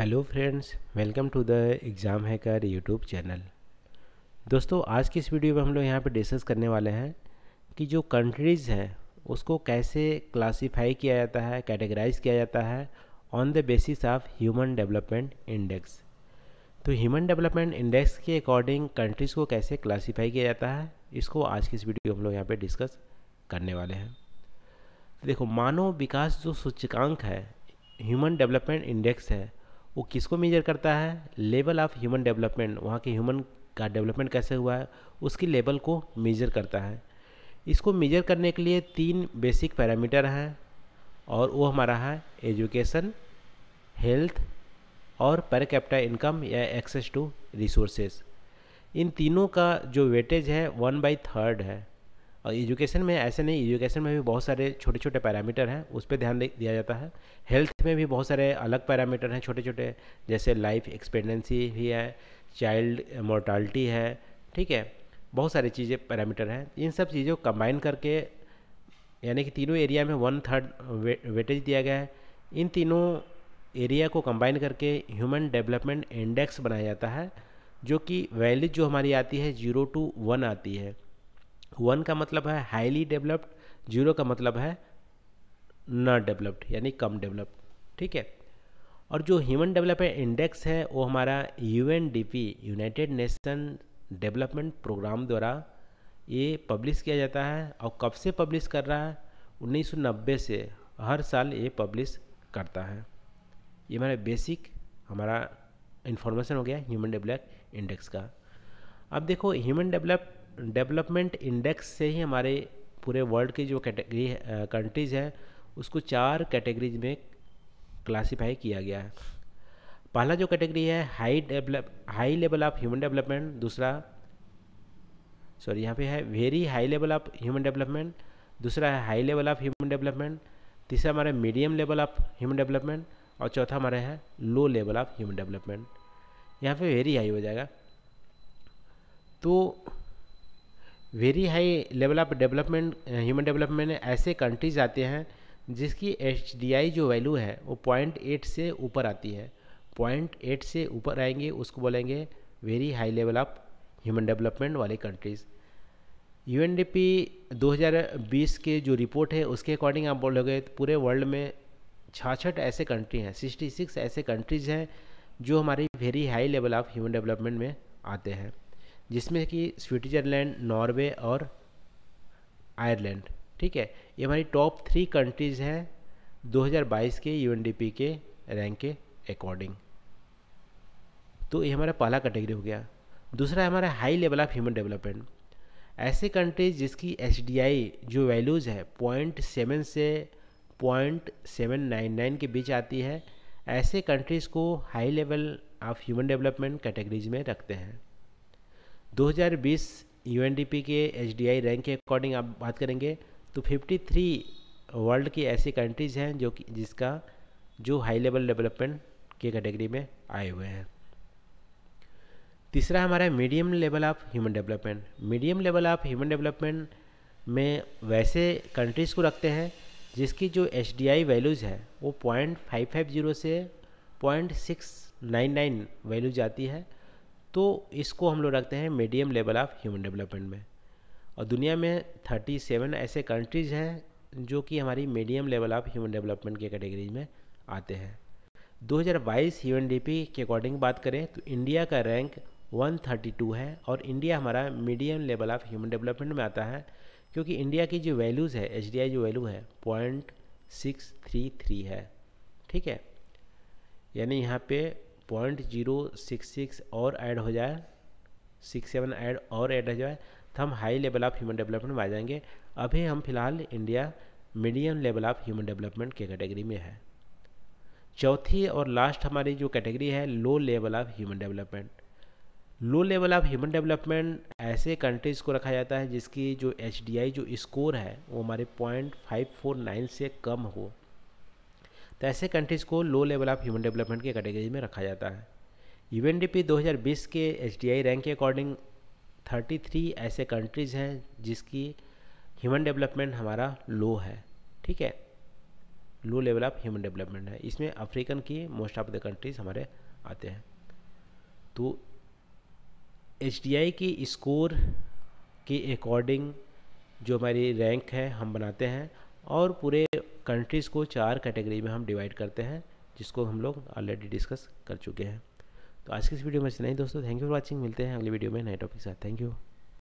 hello friends welcome to the exam hacker YouTube channel दोस्तों आज की इस वीडियो में हम लोग यहाँ पे डिस्कस करने वाले हैं कि जो कंट्रीज़ हैं उसको कैसे क्लासिफाई किया जाता है कैटेगराइज किया जाता है on the basis of human development index तो ह्यूमन डेवलपमेंट इंडेक्स के अकॉर्डिंग कंट्रीज़ को कैसे क्लासीफाई किया जाता है इसको आज की इस वीडियो हम लोग यहाँ पर डिस्कस करने वाले हैं तो देखो मानव विकास जो सूचकांक है ह्यूमन डेवलपमेंट इंडेक्स है वो किसको मेजर करता है लेवल ऑफ ह्यूमन डेवलपमेंट वहाँ के ह्यूमन का डेवलपमेंट कैसे हुआ है उसकी लेवल को मेजर करता है इसको मेजर करने के लिए तीन बेसिक पैरामीटर हैं और वो हमारा है एजुकेशन हेल्थ और पर कैपिटा इनकम या एक्सेस टू रिसोर्सेज इन तीनों का जो वेटेज है वन बाई थर्ड है और एजुकेशन में ऐसे नहीं एजुकेशन में भी बहुत सारे छोटे छोटे पैरामीटर हैं उस पर ध्यान दिया जाता है हेल्थ में भी बहुत सारे अलग पैरामीटर हैं छोटे छोटे जैसे लाइफ एक्सपेक्टेंसी भी है चाइल्ड मोर्टालिटी है ठीक है बहुत सारी चीज़ें पैरामीटर हैं इन सब चीज़ों को कंबाइन करके यानी कि तीनों एरिया में वन थर्ड वे, वेटेज दिया गया है इन तीनों एरिया को कंबाइन करके ह्यूमन डेवलपमेंट इंडेक्स बनाया जाता है जो कि वैल्यू जो हमारी आती है ज़ीरो टू वन आती है वन का मतलब है हाईली डेवलप्ड जीरो का मतलब है न डेवलप्ड यानी कम डेवलप्ड ठीक है और जो ह्यूमन डेवलपमेंट इंडेक्स है वो हमारा U United Nation development programme द्वारा ये पब्लिश किया जाता है और कब से पब्लिश कर रहा है 1990 से हर साल ये पब्लिश करता है ये हमारा बेसिक हमारा इन्फॉर्मेशन हो गया ह्यूमन डेवलप इंडेक्स का अब देखो ह्यूमन डेवलप डेवलपमेंट इंडेक्स से ही हमारे पूरे वर्ल्ड की जो कैटेगरी कंट्रीज़ हैं उसको चार कैटेगरीज में क्लासीफाई किया गया है पहला जो कैटेगरी है high develop high level of human development दूसरा सॉरी यहाँ पे है very high level of human development दूसरा है high level of human development तीसरा हमारे medium level of human development और चौथा हमारे है low level of human development यहाँ पे वेरी हाई हो जाएगा तो very high level of development human development ऐसे कंट्रीज आते हैं जिसकी एच जो वैल्यू है वो पॉइंट एट से ऊपर आती है पॉइंट एट से ऊपर आएंगे उसको बोलेंगे very high level of human development वाले कंट्रीज़ यू 2020 के जो रिपोर्ट है उसके अकॉर्डिंग आप बोलोगे तो पूरे वर्ल्ड में छाछठ ऐसे कंट्री हैं 66 ऐसे कंट्रीज़ हैं जो हमारी very high level of human development में आते हैं जिसमें कि स्विट्ज़रलैंड नॉर्वे और आयरलैंड ठीक है ये हमारी टॉप थ्री कंट्रीज़ हैं 2022 के यूएनडीपी के रैंक के अकॉर्डिंग तो ये हमारा पहला कैटेगरी हो गया दूसरा है हमारा high level of human development ऐसे कंट्रीज जिसकी एच जो वैल्यूज़ है पॉइंट सेवन से पॉइंट सेवन नाइन नाइन के बीच आती है ऐसे कंट्रीज़ को high level of human development categories में रखते हैं 2020 यूएनडीपी के एचडीआई रैंक के अकॉर्डिंग आप बात करेंगे तो 53 वर्ल्ड की ऐसी कंट्रीज़ हैं जो कि जिसका जो हाई लेवल डेवलपमेंट के कैटेगरी में आए हुए हैं तीसरा हमारा medium level of human development medium level of human development में वैसे कंट्रीज़ को रखते हैं जिसकी जो एच वैल्यूज़ है वो पॉइंट फाइव फाइव जीरो से point six nine nine values आती है तो इसको हम लोग रखते हैं medium level of human development में और दुनिया में थर्टी सेवन ऐसे कंट्रीज़ हैं जो कि हमारी medium level of human development के कैटेगरीज में आते हैं 2022 यूएनडीपी के अकॉर्डिंग बात करें तो इंडिया का रैंक 132 है और इंडिया हमारा medium level of human development में आता है क्योंकि इंडिया की जो वैल्यूज़ है एच जो वैल्यू है पॉइंट सिक्स थ्री थ्री है ठीक है यानी यहाँ पे पॉइंट जीरो सिक्स सिक्स और ऐड हो जाए सिक्स सेवन ऐड और ऐड हो जाए तो हम high level of human development में आ जाएंगे अभी हम फिलहाल India medium level of human development के कैटेगरी में है चौथी और लास्ट हमारी जो कैटेगरी है low level of human development low level of human development ऐसे कंट्रीज़ को रखा जाता है जिसकी जो एच जो स्कोर है वो हमारे पॉइंट फाइव फोर नाइन से कम हो तो ऐसे कंट्रीज़ को low level of human development की कैटेगरी में रखा जाता है यू 2020 के एच रैंक के अकॉर्डिंग 33 ऐसे कंट्रीज़ हैं जिसकी ह्यूमन डेवलपमेंट हमारा लो है ठीक है low level of human development है इसमें अफ्रीकन की मोस्ट ऑफ द कंट्रीज़ हमारे आते हैं तो एच की स्कोर के अकॉर्डिंग जो हमारी रैंक है हम बनाते हैं और पूरे कंट्रीज़ को चार कैटेगरी में हम डिवाइड करते हैं जिसको हम लोग ऑलरेडी डिस्कस कर चुके हैं तो आज की इस वीडियो में इतना ही दोस्तों थैंक यू फॉर वॉचिंग मिलते हैं अगली वीडियो में नए टॉपिक के साथ थैंक यू